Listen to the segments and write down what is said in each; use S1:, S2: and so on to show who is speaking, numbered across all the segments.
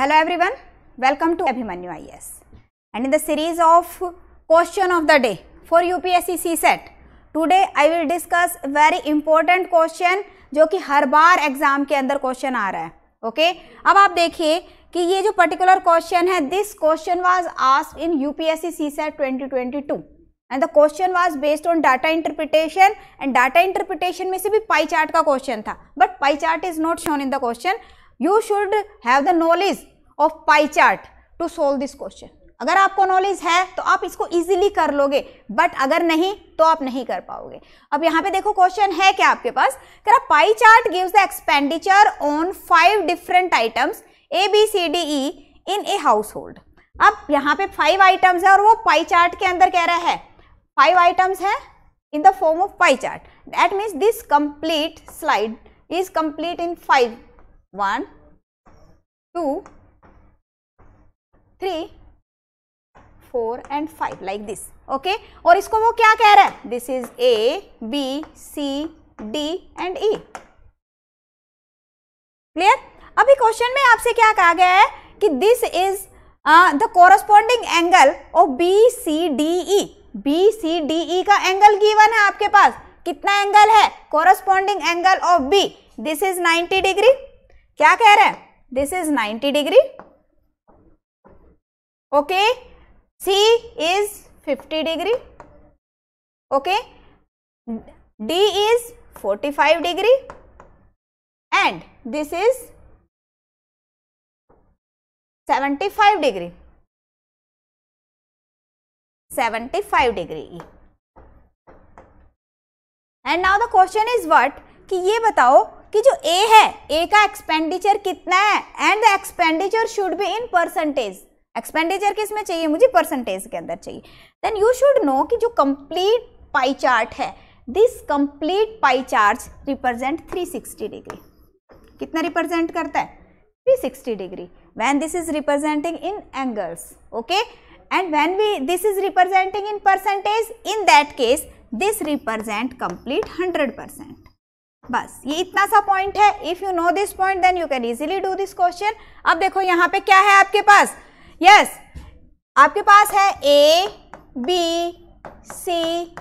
S1: Hello everyone welcome to Abhimanyu I S and in Abhimanyu IS. And in the series of question of the day सी UPSC CSET, today I will discuss very important question जो कि हर बार exam के अंदर question आ रहा है okay okay? अब आप देखिए कि ये जो पर्टिकुलर क्वेश्चन है this question was asked in U P S C CSAT twenty twenty two and the question was based on data interpretation and data interpretation में से भी पाई चार्ट का क्वेश्चन था but pie chart is not shown in the question you should have the knowledge of pie chart to solve this question अगर आपको knowledge है तो आप इसको इजीली कर लोगे बट अगर नहीं तो आप नहीं कर पाओगे अब यहाँ पे देखो क्वेश्चन है क्या आपके पास क्या pie chart gives the expenditure on five different items A B C D E in a household अब यहाँ पे फाइव आइटम्स है और वो पाई चार्ट के अंदर कह रहा है फाइव आइटम्स है in the form of pie chart that means this complete slide is complete in five one, two, three, four and five like this okay और इसको वो क्या कह रहा है this is A B C D and E clear अभी question में आपसे क्या कहा गया है कि this is the corresponding angle of B C D E B C D E का एंगल गिवन है आपके पास कितना एंगल है corresponding angle of B this is 90 degree क्या कह रहे हैं this is 90 degree okay C is 50 degree okay D is 45 degree and this is 75 degree 75 degree and now the question is what कि ये बताओ कि जो ए है ए का एक्सपेंडिचर कितना है and the expenditure should be in percentage expenditure किस में चाहिए मुझे परसेंटेज के अंदर चाहिए देन यू शुड नो कि जो कंप्लीट पाई चार्ट है this complete pie chart represent 360 degree कितना रिप्रेजेंट करता है 360 degree when this is representing in angles okay and when we this is representing in percentage in that case this represent complete hundred percent बस ये इतना सा point है if you know this point then you can easily do this question अब देखो यहाँ पे क्या है आपके पास यस yes, आपके पास है ए बी सी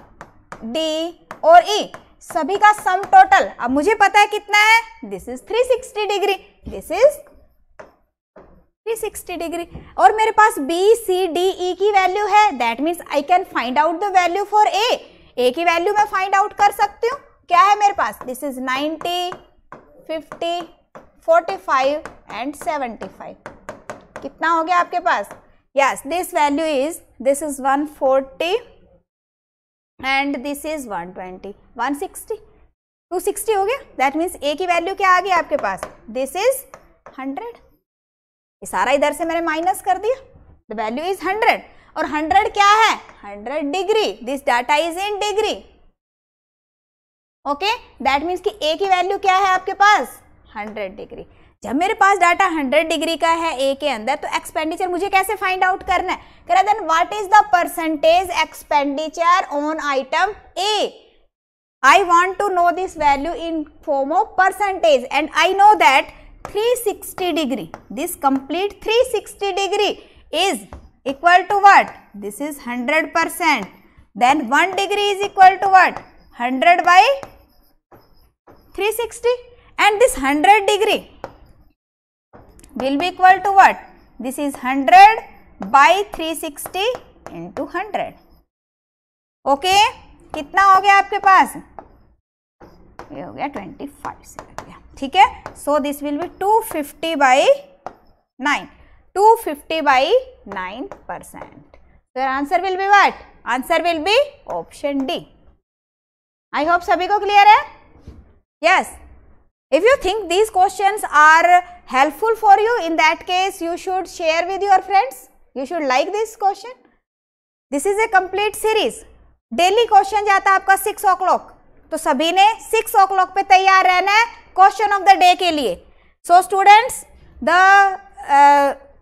S1: डी और ई e. सभी का सम टोटल अब मुझे पता है कितना है this is 360 degree this is 360 degree और मेरे पास बी सी डी ई की वैल्यू है that means I can find out the value for A A की वैल्यू मैं फाइंड आउट कर सकती हूँ क्या है पास दिस इज 90, 50, 45 एंड 75 कितना हो गया आपके पास yes this value is this is 140 and this is 120, 160 260 हो गया दैट मीन्स ए की वैल्यू क्या आ गई आपके पास दिस इज 100 ये सारा इधर से मैंने माइनस कर दिया द वैल्यू इज 100 और 100 क्या है 100 degree this data is in degree okay that means कि ए की वैल्यू क्या है आपके पास 100 डिग्री जब मेरे पास डाटा 100 डिग्री का है ए के अंदर तो एक्सपेंडिचर मुझे कैसे फाइंड आउट करना है then what is the percentage expenditure on item A I want to know this value in form of percentage and I know that 360 degree this complete 360 degree is equal to what this is 100 percent then 1 degree is equal to what 100 by 360 and this 100 degree will be equal to what? This is 100 by 360 into 100. Okay कितना हो गया आपके पास ये हो गया 25 से ठीक है so this will be 250 fifty by nine two fifty by nine percent answer will be what answer will be option D I hope सभी को क्लियर है Yes. If you think these questions are helpful for you, in that case, you should share with your friends. You should like this question. This is a complete series daily question जाता है आपका six ओ clock तो सभी ने six ओ clock पे तैयार रहना है क्वेश्चन ऑफ द डे के लिए so students the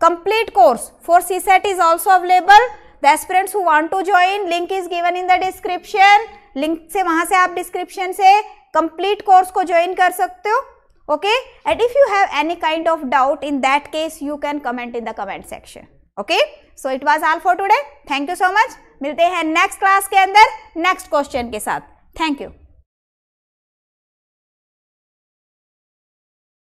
S1: complete course for C set is also available the aspirants who want to join link is given in the description link से वहां से आप डिस्क्रिप्शन से कंप्लीट कोर्स को join कर सकते हो okay and if you have any kind of doubt in that case you can comment in the comment section okay so it was all for today thank you so much मिलते हैं next class के अंदर next question के साथ thank you